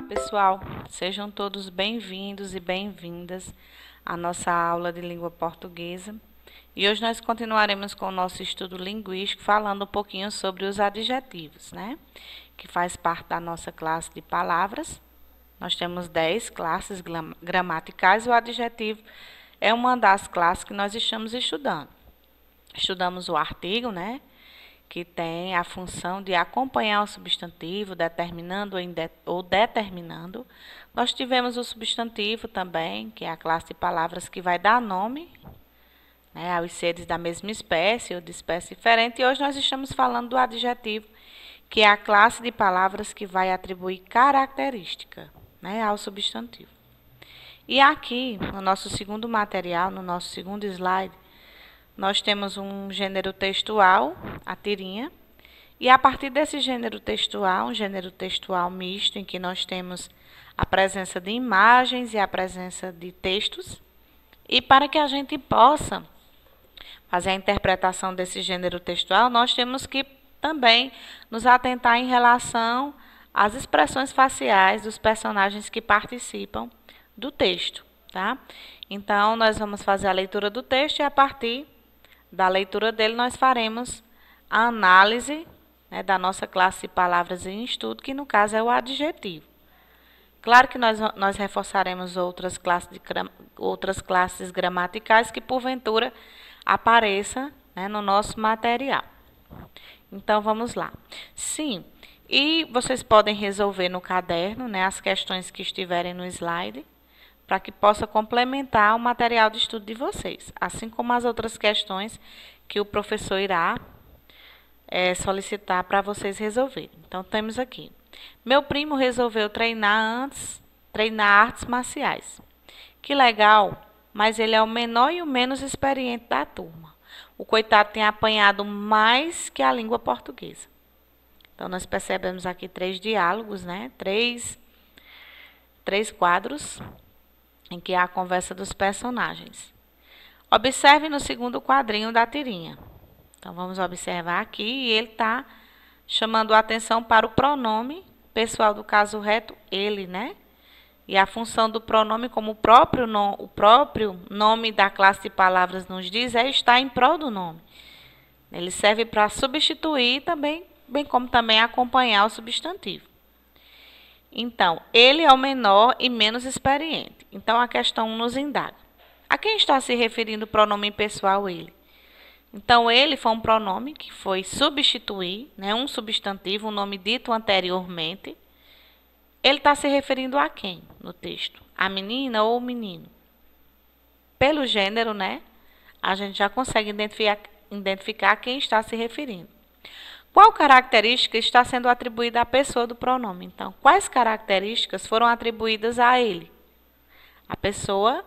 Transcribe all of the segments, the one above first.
Olá, pessoal! Sejam todos bem-vindos e bem-vindas à nossa aula de língua portuguesa. E hoje nós continuaremos com o nosso estudo linguístico, falando um pouquinho sobre os adjetivos, né? Que faz parte da nossa classe de palavras. Nós temos 10 classes gramaticais. O adjetivo é uma das classes que nós estamos estudando. Estudamos o artigo, né? que tem a função de acompanhar o substantivo, determinando ou determinando. Nós tivemos o substantivo também, que é a classe de palavras que vai dar nome né, aos seres da mesma espécie ou de espécie diferente. E hoje nós estamos falando do adjetivo, que é a classe de palavras que vai atribuir característica né, ao substantivo. E aqui, no nosso segundo material, no nosso segundo slide, nós temos um gênero textual, a tirinha, e a partir desse gênero textual, um gênero textual misto, em que nós temos a presença de imagens e a presença de textos, e para que a gente possa fazer a interpretação desse gênero textual, nós temos que também nos atentar em relação às expressões faciais dos personagens que participam do texto. Tá? Então, nós vamos fazer a leitura do texto e, a partir da leitura dele, nós faremos a análise né, da nossa classe de palavras em estudo, que no caso é o adjetivo. Claro que nós, nós reforçaremos outras classes, de, outras classes gramaticais que, porventura, apareça né, no nosso material. Então, vamos lá. Sim, e vocês podem resolver no caderno né, as questões que estiverem no slide para que possa complementar o material de estudo de vocês, assim como as outras questões que o professor irá é, solicitar para vocês resolverem. Então, temos aqui. Meu primo resolveu treinar antes, treinar artes marciais. Que legal, mas ele é o menor e o menos experiente da turma. O coitado tem apanhado mais que a língua portuguesa. Então, nós percebemos aqui três diálogos, né? Três, três quadros em que há a conversa dos personagens. Observe no segundo quadrinho da tirinha. Então, vamos observar aqui, e ele está chamando a atenção para o pronome pessoal do caso reto, ele, né? E a função do pronome, como o próprio, no, o próprio nome da classe de palavras nos diz, é estar em prol do nome. Ele serve para substituir também, bem como também acompanhar o substantivo. Então, ele é o menor e menos experiente. Então a questão 1 nos indaga. A quem está se referindo o pronome pessoal ele? Então ele foi um pronome que foi substituir né, um substantivo, um nome dito anteriormente. Ele está se referindo a quem no texto? A menina ou o menino? Pelo gênero, né? A gente já consegue identificar, identificar a quem está se referindo. Qual característica está sendo atribuída à pessoa do pronome? Então, quais características foram atribuídas a ele? a pessoa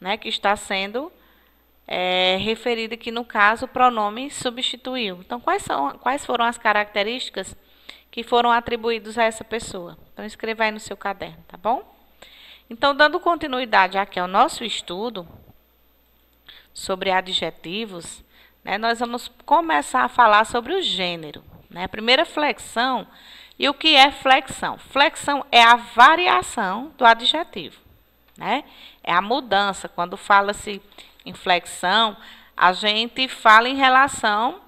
né, que está sendo é, referida, que no caso o pronome substituiu. Então, quais, são, quais foram as características que foram atribuídos a essa pessoa? Então, escreva aí no seu caderno, tá bom? Então, dando continuidade aqui ao nosso estudo sobre adjetivos, né, nós vamos começar a falar sobre o gênero. Né? A primeira flexão, e o que é flexão? Flexão é a variação do adjetivo né? É a mudança. Quando fala-se inflexão, a gente fala em relação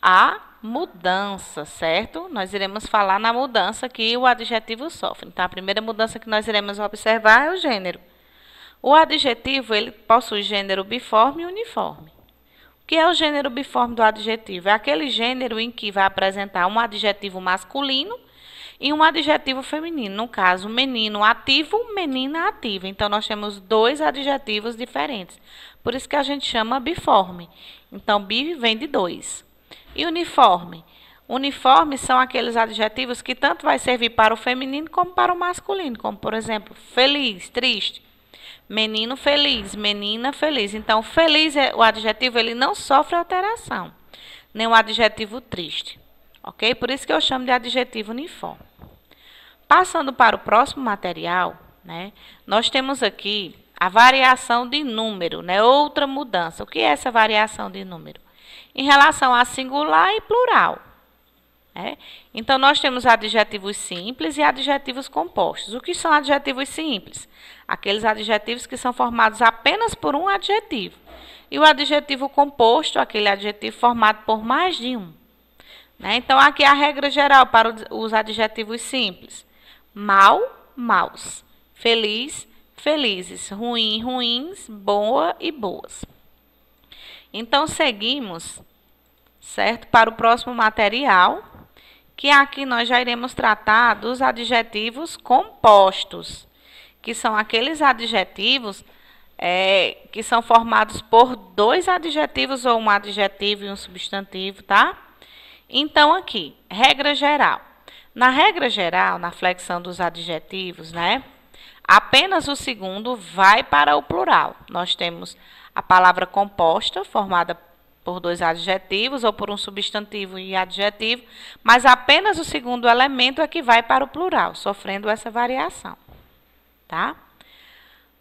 à mudança, certo? Nós iremos falar na mudança que o adjetivo sofre. Então, a primeira mudança que nós iremos observar é o gênero. O adjetivo, ele possui gênero biforme e uniforme. O que é o gênero biforme do adjetivo? É aquele gênero em que vai apresentar um adjetivo masculino e um adjetivo feminino. No caso, menino ativo, menina ativa. Então, nós temos dois adjetivos diferentes. Por isso que a gente chama biforme. Então, bi vem de dois. E uniforme? Uniformes são aqueles adjetivos que tanto vai servir para o feminino como para o masculino, como por exemplo, feliz, triste, menino feliz, menina feliz. Então, feliz é o adjetivo, ele não sofre alteração, nem o adjetivo triste. OK? Por isso que eu chamo de adjetivo uniforme. Passando para o próximo material, né, nós temos aqui a variação de número, né, outra mudança. O que é essa variação de número? Em relação a singular e plural. Né? Então, nós temos adjetivos simples e adjetivos compostos. O que são adjetivos simples? Aqueles adjetivos que são formados apenas por um adjetivo. E o adjetivo composto, aquele adjetivo formado por mais de um. Né? Então, aqui a regra geral para os adjetivos simples mal, maus. Feliz, felizes. Ruim, ruins. Boa e boas. Então, seguimos, certo? Para o próximo material, que aqui nós já iremos tratar dos adjetivos compostos, que são aqueles adjetivos é, que são formados por dois adjetivos, ou um adjetivo e um substantivo, tá? Então, aqui, regra geral. Na regra geral, na flexão dos adjetivos, né? Apenas o segundo vai para o plural. Nós temos a palavra composta, formada por dois adjetivos ou por um substantivo e adjetivo, mas apenas o segundo elemento é que vai para o plural, sofrendo essa variação, tá?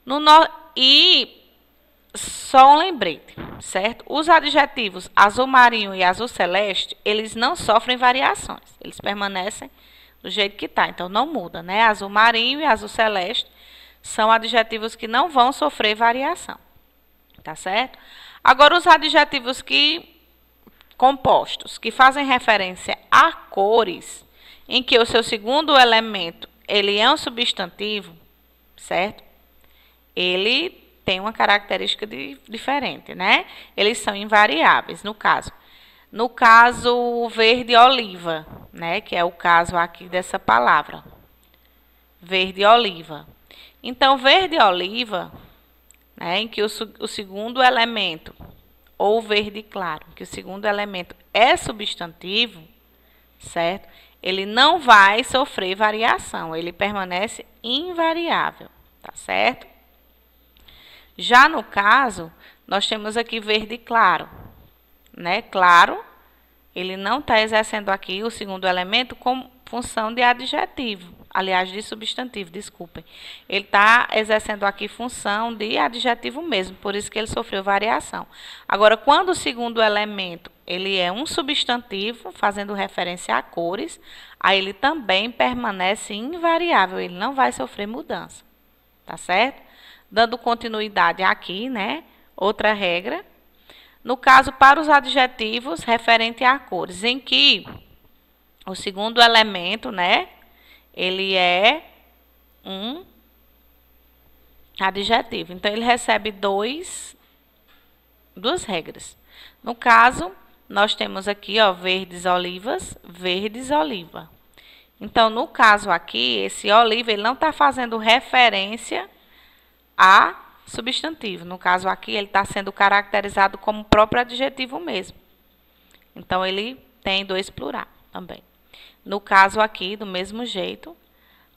No, no e só um lembrete, certo? Os adjetivos azul marinho e azul celeste, eles não sofrem variações, eles permanecem do jeito que está, então não muda, né? Azul marinho e azul celeste são adjetivos que não vão sofrer variação, tá certo? Agora, os adjetivos que compostos, que fazem referência a cores, em que o seu segundo elemento, ele é um substantivo, certo? Ele tem uma característica de, diferente, né? Eles são invariáveis, no caso. No caso verde oliva, né? Que é o caso aqui dessa palavra. Verde oliva. Então, verde oliva, né, em que o, o segundo elemento, ou verde claro, que o segundo elemento é substantivo, certo? Ele não vai sofrer variação, ele permanece invariável, tá certo? Já no caso, nós temos aqui verde claro, né? Claro, ele não está exercendo aqui o segundo elemento com função de adjetivo, aliás, de substantivo, desculpem. Ele está exercendo aqui função de adjetivo mesmo, por isso que ele sofreu variação. Agora, quando o segundo elemento ele é um substantivo, fazendo referência a cores, aí ele também permanece invariável, ele não vai sofrer mudança, tá certo? dando continuidade aqui, né? Outra regra. No caso, para os adjetivos referente a cores, em que o segundo elemento, né? Ele é um adjetivo. Então, ele recebe dois, duas regras. No caso, nós temos aqui, ó, verdes olivas, verdes oliva. Então, no caso aqui, esse oliva, ele não está fazendo referência a substantivo. No caso aqui, ele está sendo caracterizado como próprio adjetivo mesmo. Então, ele tem dois plural também. No caso aqui, do mesmo jeito,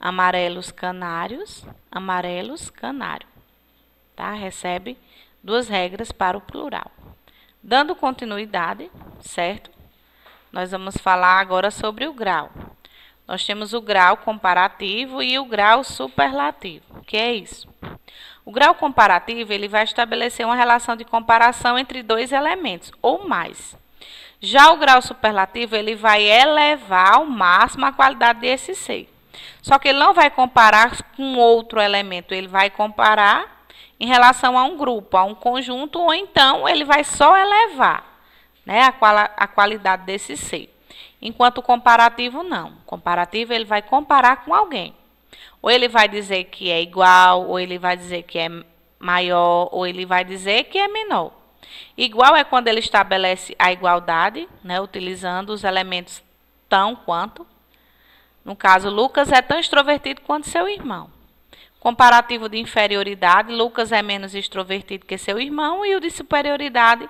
amarelos canários, amarelos canário. Tá? Recebe duas regras para o plural. Dando continuidade, certo? Nós vamos falar agora sobre o grau. Nós temos o grau comparativo e o grau superlativo. O que é isso? O grau comparativo ele vai estabelecer uma relação de comparação entre dois elementos ou mais. Já o grau superlativo ele vai elevar ao máximo a qualidade desse ser. Só que ele não vai comparar com outro elemento, ele vai comparar em relação a um grupo, a um conjunto, ou então ele vai só elevar né, a, qual, a qualidade desse ser. Enquanto o comparativo não. O comparativo ele vai comparar com alguém. Ou ele vai dizer que é igual, ou ele vai dizer que é maior, ou ele vai dizer que é menor. Igual é quando ele estabelece a igualdade, né, utilizando os elementos tão quanto. No caso, Lucas é tão extrovertido quanto seu irmão. Comparativo de inferioridade, Lucas é menos extrovertido que seu irmão, e o de superioridade,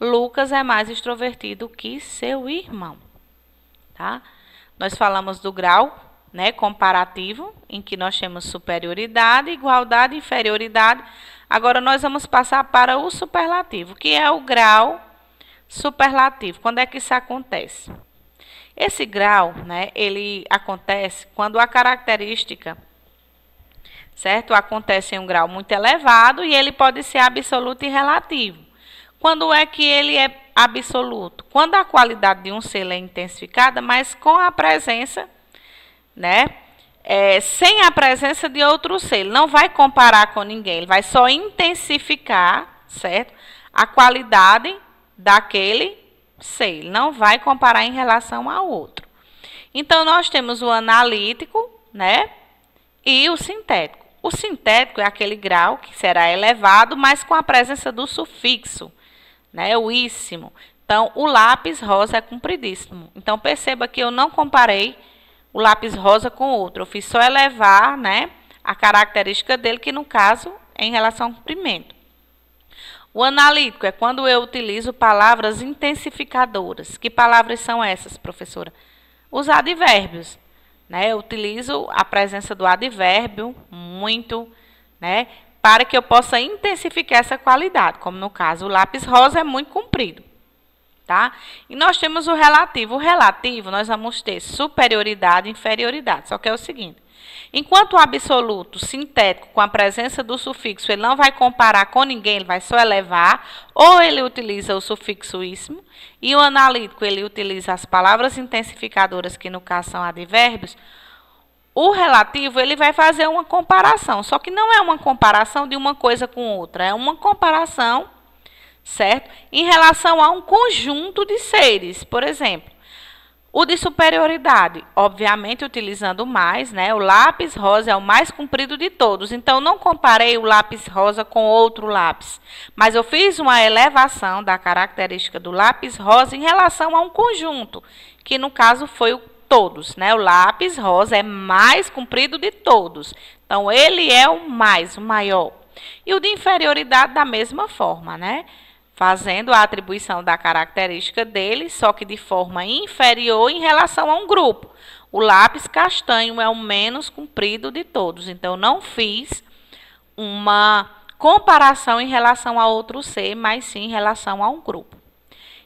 Lucas é mais extrovertido que seu irmão. Tá? Nós falamos do grau né, comparativo, em que nós temos superioridade, igualdade, inferioridade. Agora, nós vamos passar para o superlativo, que é o grau superlativo. Quando é que isso acontece? Esse grau, né, ele acontece quando a característica, certo? Acontece em um grau muito elevado e ele pode ser absoluto e relativo. Quando é que ele é absoluto. Quando a qualidade de um ser é intensificada, mas com a presença, né? É, sem a presença de outro ele Não vai comparar com ninguém, ele vai só intensificar, certo? A qualidade daquele ele Não vai comparar em relação ao outro. Então, nós temos o analítico, né? E o sintético. O sintético é aquele grau que será elevado, mas com a presença do sufixo né? É o íssimo. Então, o lápis rosa é compridíssimo. Então, perceba que eu não comparei o lápis rosa com o outro. Eu fiz só elevar, né? A característica dele, que no caso é em relação ao comprimento. O analítico é quando eu utilizo palavras intensificadoras. Que palavras são essas, professora? Os advérbios. Né? Eu utilizo a presença do advérbio muito, né? para que eu possa intensificar essa qualidade, como no caso o lápis rosa é muito comprido. Tá? E nós temos o relativo. O relativo nós vamos ter superioridade e inferioridade. Só que é o seguinte: enquanto o absoluto sintético, com a presença do sufixo, ele não vai comparar com ninguém, ele vai só elevar, ou ele utiliza o sufixo ismo, e o analítico ele utiliza as palavras intensificadoras, que no caso são advérbios, o relativo, ele vai fazer uma comparação, só que não é uma comparação de uma coisa com outra, é uma comparação, certo? Em relação a um conjunto de seres, por exemplo, o de superioridade, obviamente utilizando mais, né? O lápis rosa é o mais comprido de todos. Então, não comparei o lápis rosa com outro lápis, mas eu fiz uma elevação da característica do lápis rosa em relação a um conjunto, que no caso foi o todos, né? O lápis rosa é mais comprido de todos. Então, ele é o mais, o maior. E o de inferioridade da mesma forma, né? Fazendo a atribuição da característica dele, só que de forma inferior em relação a um grupo. O lápis castanho é o menos comprido de todos. Então, não fiz uma comparação em relação a outro ser, mas sim em relação a um grupo.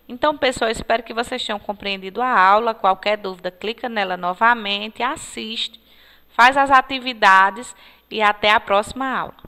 Então, pessoal, espero que vocês tenham compreendido a aula. Qualquer dúvida, clica nela novamente, assiste, faz as atividades e até a próxima aula.